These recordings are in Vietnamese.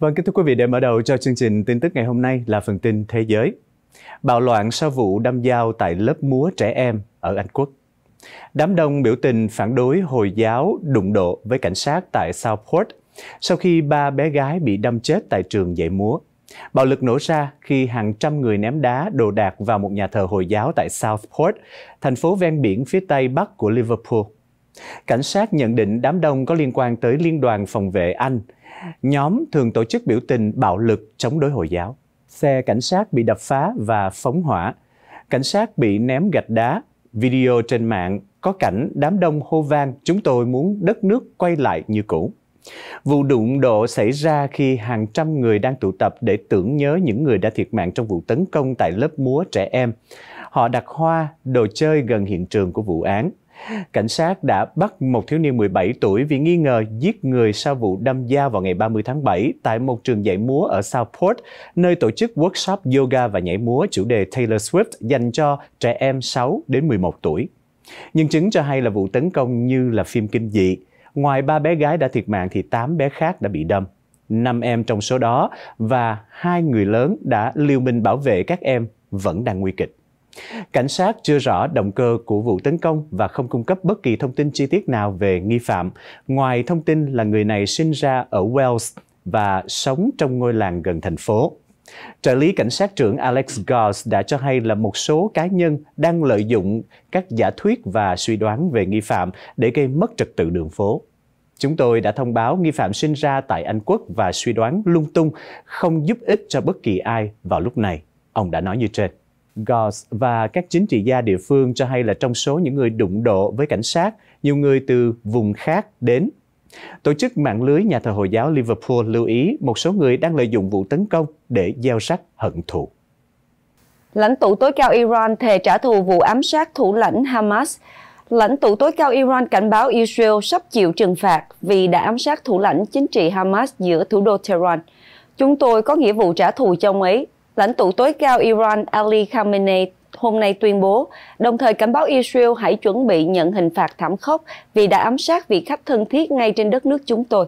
Vâng, kính thưa quý vị, để mở đầu cho chương trình tin tức ngày hôm nay là phần tin thế giới. Bạo loạn sau vụ đâm dao tại lớp múa trẻ em ở Anh Quốc. Đám đông biểu tình phản đối Hồi giáo đụng độ với cảnh sát tại Southport sau khi ba bé gái bị đâm chết tại trường dạy múa. Bạo lực nổ ra khi hàng trăm người ném đá đồ đạc vào một nhà thờ Hồi giáo tại Southport, thành phố ven biển phía tây bắc của Liverpool. Cảnh sát nhận định đám đông có liên quan tới Liên đoàn Phòng vệ Anh – Nhóm thường tổ chức biểu tình bạo lực chống đối Hồi giáo. Xe cảnh sát bị đập phá và phóng hỏa. Cảnh sát bị ném gạch đá. Video trên mạng có cảnh đám đông hô vang chúng tôi muốn đất nước quay lại như cũ. Vụ đụng độ xảy ra khi hàng trăm người đang tụ tập để tưởng nhớ những người đã thiệt mạng trong vụ tấn công tại lớp múa trẻ em. Họ đặt hoa, đồ chơi gần hiện trường của vụ án. Cảnh sát đã bắt một thiếu niên 17 tuổi vì nghi ngờ giết người sau vụ đâm dao vào ngày 30 tháng 7 tại một trường dạy múa ở Southport, nơi tổ chức workshop yoga và nhảy múa chủ đề Taylor Swift dành cho trẻ em 6 đến 11 tuổi. Nhân chứng cho hay là vụ tấn công như là phim kinh dị. Ngoài ba bé gái đã thiệt mạng thì 8 bé khác đã bị đâm. 5 em trong số đó và hai người lớn đã liều mình bảo vệ các em vẫn đang nguy kịch. Cảnh sát chưa rõ động cơ của vụ tấn công và không cung cấp bất kỳ thông tin chi tiết nào về nghi phạm, ngoài thông tin là người này sinh ra ở Wales và sống trong ngôi làng gần thành phố. Trợ lý cảnh sát trưởng Alex Goss đã cho hay là một số cá nhân đang lợi dụng các giả thuyết và suy đoán về nghi phạm để gây mất trật tự đường phố. Chúng tôi đã thông báo nghi phạm sinh ra tại Anh Quốc và suy đoán lung tung, không giúp ích cho bất kỳ ai vào lúc này, ông đã nói như trên. Goss và các chính trị gia địa phương cho hay là trong số những người đụng độ với cảnh sát, nhiều người từ vùng khác đến. Tổ chức mạng lưới nhà thờ Hồi giáo Liverpool lưu ý một số người đang lợi dụng vụ tấn công để gieo rắc hận thù. Lãnh tụ tối cao Iran thề trả thù vụ ám sát thủ lãnh Hamas. Lãnh tụ tối cao Iran cảnh báo Israel sắp chịu trừng phạt vì đã ám sát thủ lãnh chính trị Hamas giữa thủ đô Tehran. Chúng tôi có nghĩa vụ trả thù cho ông ấy, Lãnh tụ tối cao Iran Ali Khamenei hôm nay tuyên bố, đồng thời cảnh báo Israel hãy chuẩn bị nhận hình phạt thảm khốc vì đã ám sát vị khách thân thiết ngay trên đất nước chúng tôi.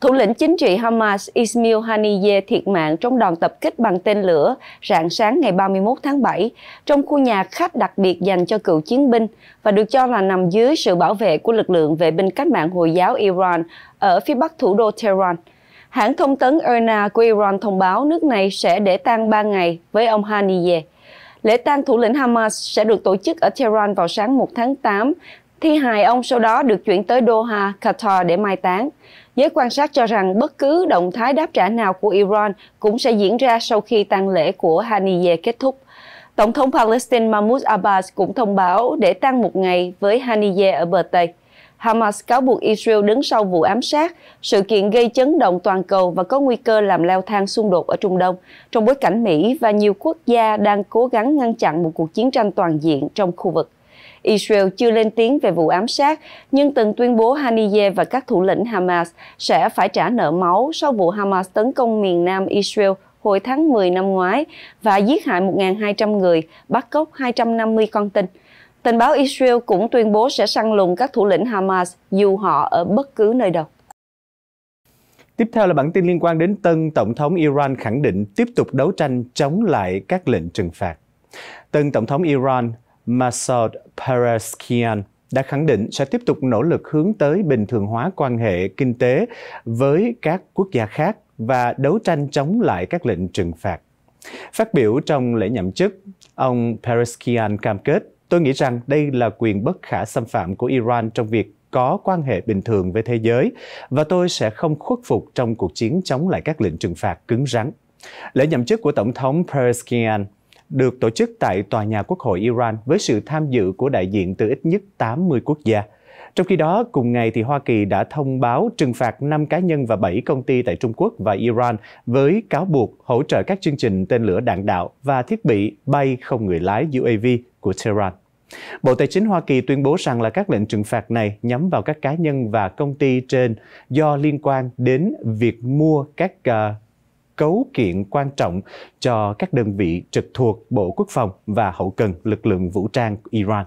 Thủ lĩnh chính trị Hamas Ismail Haniyeh thiệt mạng trong đòn tập kích bằng tên lửa rạng sáng ngày 31 tháng 7 trong khu nhà khách đặc biệt dành cho cựu chiến binh và được cho là nằm dưới sự bảo vệ của lực lượng vệ binh cách mạng Hồi giáo Iran ở phía bắc thủ đô Tehran. Hãng thông tấn Erna của Iran thông báo nước này sẽ để tang 3 ngày với ông Haniyeh. Lễ tang thủ lĩnh Hamas sẽ được tổ chức ở Tehran vào sáng 1 tháng 8. Thi hài ông sau đó được chuyển tới Doha, Qatar để mai táng. Giới quan sát cho rằng bất cứ động thái đáp trả nào của Iran cũng sẽ diễn ra sau khi tang lễ của Haniyeh kết thúc. Tổng thống Palestine Mahmoud Abbas cũng thông báo để tăng một ngày với Haniyeh ở bờ Tây. Hamas cáo buộc Israel đứng sau vụ ám sát, sự kiện gây chấn động toàn cầu và có nguy cơ làm leo thang xung đột ở Trung Đông, trong bối cảnh Mỹ và nhiều quốc gia đang cố gắng ngăn chặn một cuộc chiến tranh toàn diện trong khu vực. Israel chưa lên tiếng về vụ ám sát, nhưng từng tuyên bố Haniyeh và các thủ lĩnh Hamas sẽ phải trả nợ máu sau vụ Hamas tấn công miền nam Israel hồi tháng 10 năm ngoái và giết hại 1.200 người, bắt cóc 250 con tin. Tình báo Israel cũng tuyên bố sẽ săn lùng các thủ lĩnh Hamas dù họ ở bất cứ nơi đâu. Tiếp theo là bản tin liên quan đến tân Tổng thống Iran khẳng định tiếp tục đấu tranh chống lại các lệnh trừng phạt. Tân Tổng thống Iran Masoud Pezeshkian đã khẳng định sẽ tiếp tục nỗ lực hướng tới bình thường hóa quan hệ kinh tế với các quốc gia khác và đấu tranh chống lại các lệnh trừng phạt. Phát biểu trong lễ nhậm chức, ông Peraskian cam kết Tôi nghĩ rằng đây là quyền bất khả xâm phạm của Iran trong việc có quan hệ bình thường với thế giới và tôi sẽ không khuất phục trong cuộc chiến chống lại các lệnh trừng phạt cứng rắn. Lễ nhậm chức của Tổng thống Pereskian được tổ chức tại Tòa nhà Quốc hội Iran với sự tham dự của đại diện từ ít nhất 80 quốc gia. Trong khi đó, cùng ngày thì Hoa Kỳ đã thông báo trừng phạt 5 cá nhân và 7 công ty tại Trung Quốc và Iran với cáo buộc hỗ trợ các chương trình tên lửa đạn đạo và thiết bị bay không người lái UAV của Tehran. Bộ Tài chính Hoa Kỳ tuyên bố rằng là các lệnh trừng phạt này nhắm vào các cá nhân và công ty trên do liên quan đến việc mua các uh, cấu kiện quan trọng cho các đơn vị trực thuộc Bộ Quốc phòng và hậu cần lực lượng vũ trang Iran.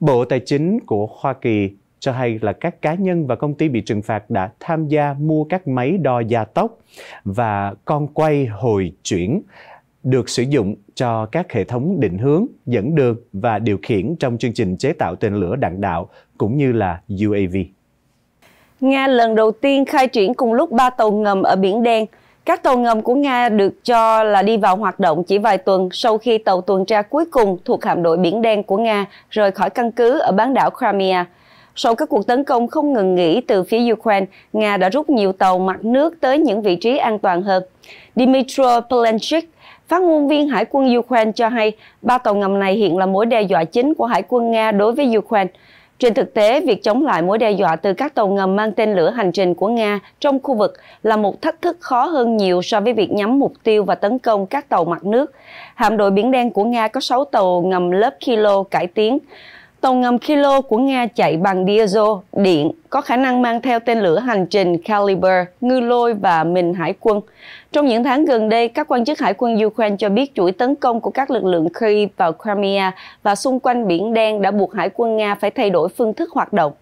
Bộ Tài chính của Hoa Kỳ cho hay là các cá nhân và công ty bị trừng phạt đã tham gia mua các máy đo gia tốc và con quay hồi chuyển được sử dụng cho các hệ thống định hướng, dẫn đường và điều khiển trong chương trình chế tạo tên lửa đạn đạo cũng như là UAV. Nga lần đầu tiên khai triển cùng lúc 3 tàu ngầm ở Biển Đen. Các tàu ngầm của Nga được cho là đi vào hoạt động chỉ vài tuần sau khi tàu tuần tra cuối cùng thuộc hạm đội Biển Đen của Nga rời khỏi căn cứ ở bán đảo Crimea. Sau các cuộc tấn công không ngừng nghỉ từ phía Ukraine, Nga đã rút nhiều tàu mặt nước tới những vị trí an toàn hơn. Dmytro Polenchik, Phát ngôn viên Hải quân Ukraine cho hay ba tàu ngầm này hiện là mối đe dọa chính của Hải quân Nga đối với Ukraine. Trên thực tế, việc chống lại mối đe dọa từ các tàu ngầm mang tên lửa hành trình của Nga trong khu vực là một thách thức khó hơn nhiều so với việc nhắm mục tiêu và tấn công các tàu mặt nước. Hạm đội Biển Đen của Nga có 6 tàu ngầm lớp Kilo cải tiến tàu ngầm Kilo của Nga chạy bằng diesel, điện, có khả năng mang theo tên lửa hành trình Caliber, ngư lôi và mình hải quân. Trong những tháng gần đây, các quan chức hải quân Ukraine cho biết chuỗi tấn công của các lực lượng Kyiv vào Crimea và xung quanh Biển Đen đã buộc hải quân Nga phải thay đổi phương thức hoạt động.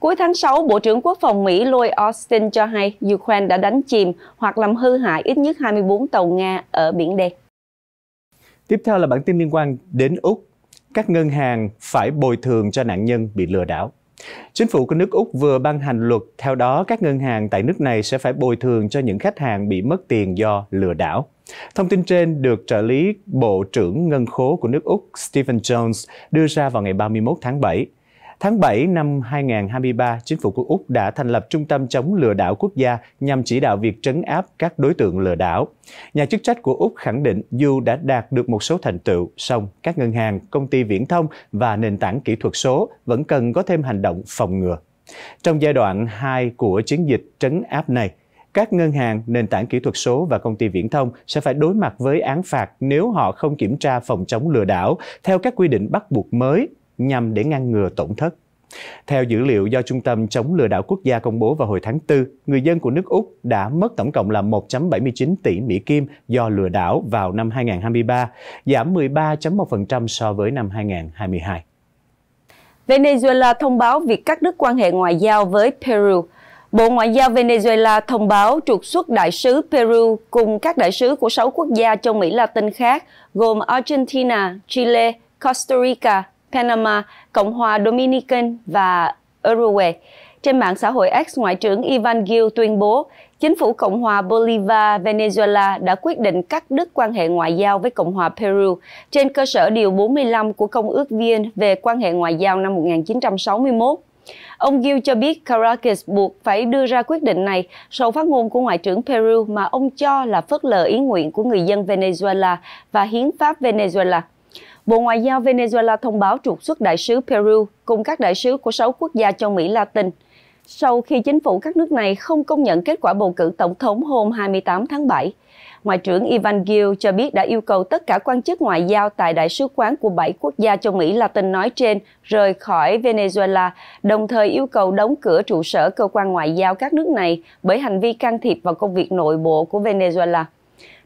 Cuối tháng 6, Bộ trưởng Quốc phòng Mỹ Lloyd Austin cho hay Ukraine đã đánh chìm hoặc làm hư hại ít nhất 24 tàu Nga ở Biển Đen. Tiếp theo là bản tin liên quan đến Úc các ngân hàng phải bồi thường cho nạn nhân bị lừa đảo. Chính phủ của nước Úc vừa ban hành luật, theo đó các ngân hàng tại nước này sẽ phải bồi thường cho những khách hàng bị mất tiền do lừa đảo. Thông tin trên được trợ lý Bộ trưởng Ngân khố của nước Úc Stephen Jones đưa ra vào ngày 31 tháng 7. Tháng 7 năm 2023, chính phủ của Úc đã thành lập Trung tâm chống lừa đảo quốc gia nhằm chỉ đạo việc trấn áp các đối tượng lừa đảo. Nhà chức trách của Úc khẳng định dù đã đạt được một số thành tựu, song các ngân hàng, công ty viễn thông và nền tảng kỹ thuật số vẫn cần có thêm hành động phòng ngừa. Trong giai đoạn 2 của chiến dịch trấn áp này, các ngân hàng, nền tảng kỹ thuật số và công ty viễn thông sẽ phải đối mặt với án phạt nếu họ không kiểm tra phòng chống lừa đảo theo các quy định bắt buộc mới nhằm để ngăn ngừa tổn thất. Theo dữ liệu do Trung tâm chống lừa đảo quốc gia công bố vào hồi tháng 4, người dân của nước Úc đã mất tổng cộng là 1.79 tỷ Mỹ Kim do lừa đảo vào năm 2023, giảm 13.1% so với năm 2022. Venezuela thông báo việc cắt đứt quan hệ ngoại giao với Peru. Bộ Ngoại giao Venezuela thông báo trục xuất đại sứ Peru cùng các đại sứ của 6 quốc gia châu Mỹ Latin khác gồm Argentina, Chile, Costa Rica, Panama, Cộng hòa Dominican và Uruguay. Trên mạng xã hội X, Ngoại trưởng Ivan Gil tuyên bố chính phủ Cộng hòa Bolivar Venezuela đã quyết định cắt đứt quan hệ ngoại giao với Cộng hòa Peru trên cơ sở Điều 45 của Công ước Viên về quan hệ ngoại giao năm 1961. Ông Gil cho biết Caracas buộc phải đưa ra quyết định này sau phát ngôn của Ngoại trưởng Peru mà ông cho là phớt lờ ý nguyện của người dân Venezuela và hiến pháp Venezuela. Bộ Ngoại giao Venezuela thông báo trục xuất đại sứ Peru cùng các đại sứ của 6 quốc gia châu Mỹ Latin sau khi chính phủ các nước này không công nhận kết quả bầu cử tổng thống hôm 28 tháng 7. Ngoại trưởng Ivan Gil cho biết đã yêu cầu tất cả quan chức ngoại giao tại đại sứ quán của 7 quốc gia châu Mỹ Latin nói trên rời khỏi Venezuela, đồng thời yêu cầu đóng cửa trụ sở cơ quan ngoại giao các nước này bởi hành vi can thiệp vào công việc nội bộ của Venezuela.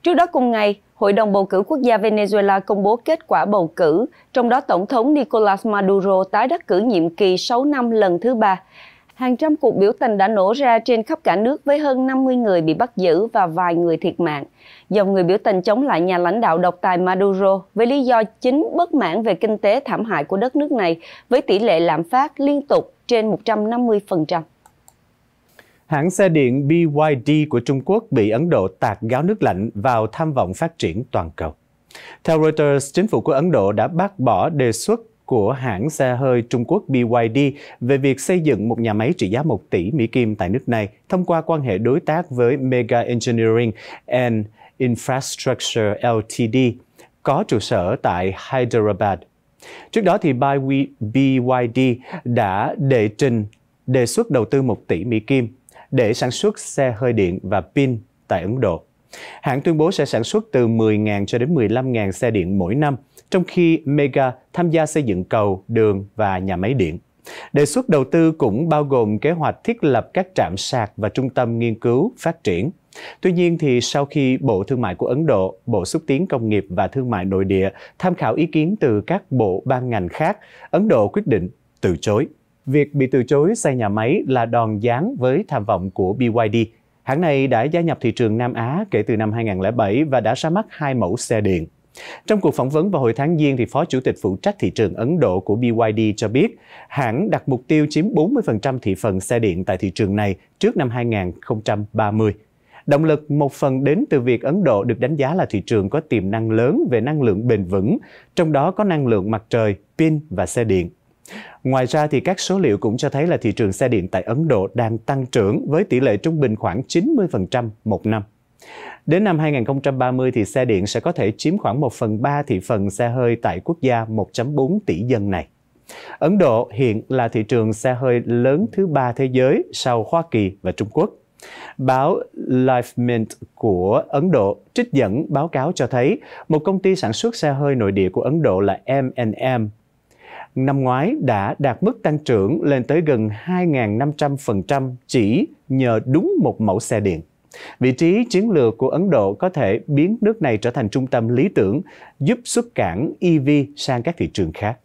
Trước đó cùng ngày, Hội đồng bầu cử quốc gia Venezuela công bố kết quả bầu cử, trong đó Tổng thống Nicolas Maduro tái đắc cử nhiệm kỳ 6 năm lần thứ ba. Hàng trăm cuộc biểu tình đã nổ ra trên khắp cả nước với hơn 50 người bị bắt giữ và vài người thiệt mạng. Dòng người biểu tình chống lại nhà lãnh đạo độc tài Maduro với lý do chính bất mãn về kinh tế thảm hại của đất nước này với tỷ lệ lạm phát liên tục trên 150%. Hãng xe điện BYD của Trung Quốc bị Ấn Độ tạt gáo nước lạnh vào tham vọng phát triển toàn cầu. Theo Reuters, chính phủ của Ấn Độ đã bác bỏ đề xuất của hãng xe hơi Trung Quốc BYD về việc xây dựng một nhà máy trị giá 1 tỷ Mỹ Kim tại nước này thông qua quan hệ đối tác với Mega Engineering and Infrastructure Ltd, có trụ sở tại Hyderabad. Trước đó thì BYD đã đệ trình đề xuất đầu tư 1 tỷ Mỹ Kim để sản xuất xe hơi điện và pin tại Ấn Độ. Hãng tuyên bố sẽ sản xuất từ 10.000 cho đến 15.000 xe điện mỗi năm, trong khi Mega tham gia xây dựng cầu, đường và nhà máy điện. Đề xuất đầu tư cũng bao gồm kế hoạch thiết lập các trạm sạc và trung tâm nghiên cứu phát triển. Tuy nhiên thì sau khi Bộ Thương mại của Ấn Độ, Bộ xúc tiến công nghiệp và thương mại nội địa tham khảo ý kiến từ các bộ ban ngành khác, Ấn Độ quyết định từ chối. Việc bị từ chối xây nhà máy là đòn giáng với tham vọng của BYD. Hãng này đã gia nhập thị trường Nam Á kể từ năm 2007 và đã ra mắt hai mẫu xe điện. Trong cuộc phỏng vấn vào hồi tháng Giêng, thì Phó Chủ tịch phụ trách thị trường Ấn Độ của BYD cho biết hãng đặt mục tiêu chiếm 40% thị phần xe điện tại thị trường này trước năm 2030. Động lực một phần đến từ việc Ấn Độ được đánh giá là thị trường có tiềm năng lớn về năng lượng bền vững, trong đó có năng lượng mặt trời, pin và xe điện. Ngoài ra thì các số liệu cũng cho thấy là thị trường xe điện tại Ấn Độ đang tăng trưởng với tỷ lệ trung bình khoảng 90% một năm. Đến năm 2030 thì xe điện sẽ có thể chiếm khoảng 1 phần 3 thị phần xe hơi tại quốc gia 1.4 tỷ dân này. Ấn Độ hiện là thị trường xe hơi lớn thứ ba thế giới sau Hoa Kỳ và Trung Quốc. Báo Life Mint của Ấn Độ trích dẫn báo cáo cho thấy một công ty sản xuất xe hơi nội địa của Ấn Độ là M&M năm ngoái đã đạt mức tăng trưởng lên tới gần 2.500% chỉ nhờ đúng một mẫu xe điện. Vị trí chiến lược của Ấn Độ có thể biến nước này trở thành trung tâm lý tưởng, giúp xuất cảng EV sang các thị trường khác.